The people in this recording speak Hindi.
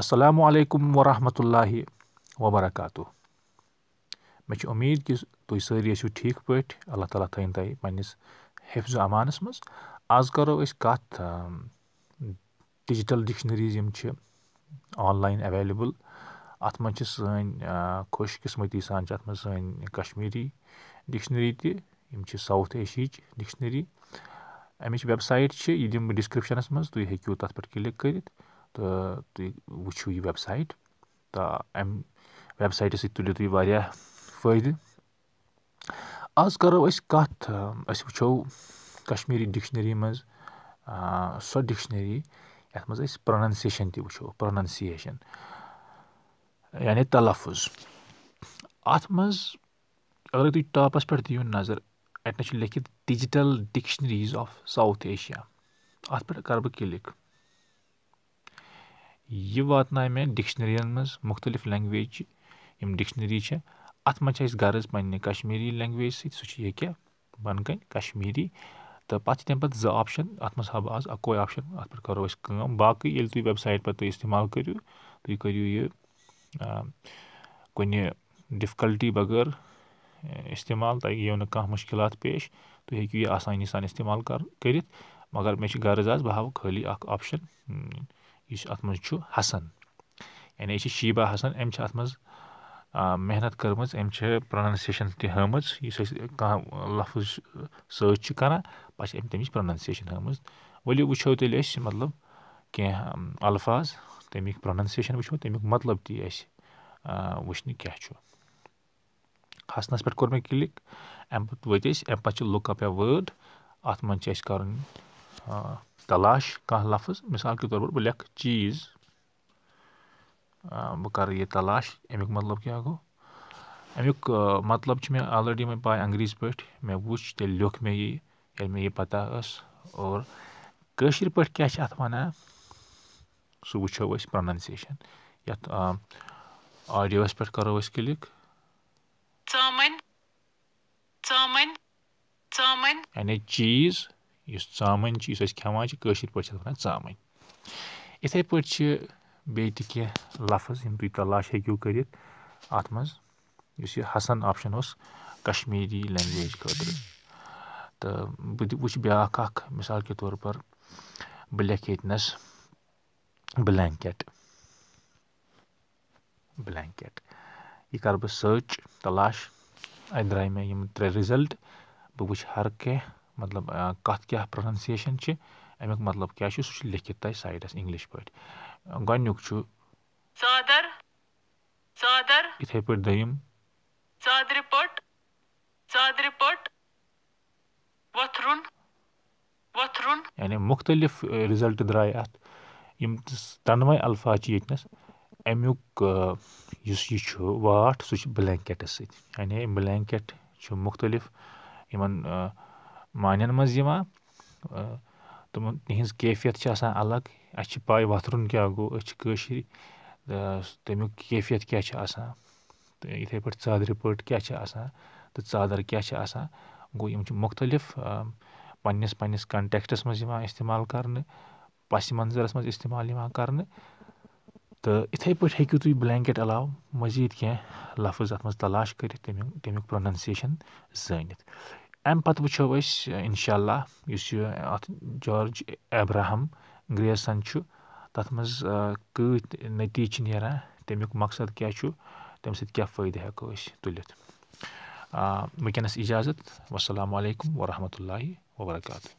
असलकम वरहमत ला वबरक मे उम्मीद कि तुम सारी ठीक पे अल्लाह ताली थन तह पस अमानस मज आज करो कत डिजिटल डिक्शनरीज ऑनलाइन अवेलेबल अत मे सोश किस्मती सान अत सी कश्मीरी डिक्शनरी तम साउथ एशिय डिक्शनरी अमिच वेबसाइट यह दिम डिस्क्रिप्शनस मज तुम हूँ तथ पे क्लिक कर تہٕ تُہۍ وٕچھِو یہِ وٮ۪بسایٹ تہٕ اَمہِ وٮ۪بسایٹہِ سۭتۍ تُلِو تُہۍ واریاہ فٲیدٕ آز کَرو أسۍ کَتھ أسۍ وٕچھو کَشمیٖری ڈِکشنٔری منٛز سۄ ڈِکشنٔری یَتھ منٛز أسۍ پرٛونَنسیشَن تہِ وٕچھو پرٛونَنسیشَن یعنی تلفظ اَتھ منٛز اگرَے تُہۍ ٹاپَس پٮ۪ٹھ دِیِو نظر اَتہِ نَس چھُ لیٚکھِتھ digital dictionaries of south Asia اَتھ پٮ۪ٹھ کَرٕ بہٕ کِلِک यह वातनाय मे डिक्शनरीन मं मुख्तलिफ लैंग्वेज यम डिक्शनरी चे अत मे गर्ज पे कश्मीरी लैंग्वेज सह क्या बन कन कश्मीरी तो पे तम पे जो ऑप्शन अत मे हब आज अको ऑप्शन अत पे करो कम बाकी ये तुम वेबसाइट पे तुम इस्तेमाल करू तुम करू यह कुन डिफिकल्टी बगैर इस्तेमाल तक यो ना मुश्किल पेश तुम हूँ यह आसानी सान इस्तेमाल कर मगर मे गर्ज आज बह खाली ऑप्शन یُس اَتھ منٛز چھُ حسن یعنی یہِ چھِ شیٖبا حسن أمۍ چھِ اَتھ منٛز محنت کٔرمٕژ أمۍ چھِ پرٛنَنسیشَن تہِ ہٲمٕژ یُس أسۍ کانٛہہ لفظ سٲچ چھِ کَران پَتہٕ چھِ أمۍ تَمِچ پرٛنَنسیشَن ہٲمٕژ ؤلِو وٕچھو تیٚلہِ أسۍ مطلب کینٛہہ الفاظ تَمِکۍ پرٛنَنسیشَن وٕچھو تَمیُک مطلب تہِ اَسہِ وٕچھنہِ کیٛاہ چھُ حسنَس پٮ۪ٹھ کوٚر مےٚ کِلِک اَمہِ پَتہٕ وٲتۍ أسۍ اَمہِ پَتہٕ چھِ لُک اَپ یا وٲڈ اَتھ منٛز چھِ اَسہِ کَرُن تلاش کانٛہہ لفظ مِثال کے طور پر بہٕ لیٚکھہٕ چیٖز ٲں بہٕ کَرٕ یہِ تلاش اَمیٛک مطلب کیٛاہ گوٚو اَمیٛک ٲں مطلب چھُ مےٚ آلریٚڈی وۄنۍ پاے انگریٖزۍ پٲٹھۍ مےٚ وُچھ تیٚلہِ لیٛوکھ مےٚ یہِ ییٚلہِ مےٚ یہِ پَتہ ٲس اور کٲشِر پٲٹھۍ کیٛاہ چھِ اَتھ وَنان سُہ وُچھو أسۍ پرٛونَنسیشَن یَتھ ٲں آڈیوَس پٮ۪ٹھ کَرو أسۍ کِلِک یعنی چیٖز یُس ژامَن چھِ یُس أسۍ کھٮ۪وان چھِ کٲشِر پٲٹھۍ چھِ اَتھ وَنان ژامَن یِتھَے پٲٹھۍ چھِ بیٚیہِ تہِ کینٛہہ لفظ یِم تُہۍ تلاش ہیٚکِو کٔرِتھ اَتھ منٛز یُس یہِ حسن آپشَن اوس کشمیٖری لینٛگویج خٲطرٕ تہٕ بہٕ تہِ وٕچھ بیٛاکھ اَکھ مِثال کے طور پر بہٕ لیکھٕ ییٚتنَس بٕلینٛکٮ۪ٹ بٕلینٛکٮ۪ٹ یہِ کَرٕ بہٕ سٔرٕچ تلاش اَتہِ درٛاے مےٚ یِم ترٛےٚ رِزَلٹ بہٕ وٕچھِ ہر کینٛہہ مطلب کَتھ کیٛاہ پرٛونَنسیشَن چھِ اَمیُک مطلب کیٛاہ چھُ سُہ چھُ لیٚکھِتھ تۄہہِ سایڈَس اِنٛگلِش پٲٹھۍ گۄڈٕنیُک چھُ ژادَر ژادَر یِتھَے پٲٹھۍ دٔیِم ژادرِ پٔٹ ژادرِ پٔٹ وۄتھرُن وۄتھرُن یعنی مُختلِف رِزَلٹ درٛاے اَتھ یِم تۄنوَے الفاظ چھِ ییٚتنَس اَمیُک یُس یہِ چھُ واٹھ سُہ چھُ بٕلینٛکٮ۪ٹَس سۭتۍ یعنی بٕلینٛکٮ۪ٹ چھُ مُختلِف یِمَن مانٮ۪ن منٛز یِوان تِمَن تِہِنٛز کیفیت چھِ آسان الگ اَسہِ چھِ پَے وۄتھرُن کیٛاہ گوٚو أسۍ چھِ کٲشِرۍ تَمیُک کیفیت کیٛاہ چھِ آسان تہٕ یِتھَے پٲٹھۍ ژادرِ پٔٹ کیٛاہ چھِ آسان تہٕ ژادَر کیٛاہ چھِ آسان گوٚو یِم چھِ مختلف پنٛنِس پنٛنِس کَنٹٮ۪کسٹَس منٛز یِوان استعمال کَرنہٕ پَسہِ منظرَس منٛز استعمال یِوان کَرنہٕ تہٕ یِتھَے پٲٹھۍ ہیٚکِو تُہۍ بٕلینٛکٮ۪ٹ علاوٕ مٔزیٖد کینٛہہ لفظ اَتھ منٛز تلاش کٔرِتھ تَمیُک تَمیُک پرٛونَنسیشَن زٲنِتھ Empat Vucevic اِنشاءاللہ یُس یہِ اَتھ جارج ایبراہم گریسَن چھُ تَتھ منٛز کۭتۍ نٔتیٖجہِ چھِ نیران تَمیُک مقصد کیٛاہ چھُ تَمہِ سۭتۍ کیٛاہ فٲیدٕ ہٮ۪کو أسۍ تُلِتھ وٕنکٮ۪نَس اِجازت وَسلامُ علیکُم وَرحمتہ اللہ وَبَرکاتہ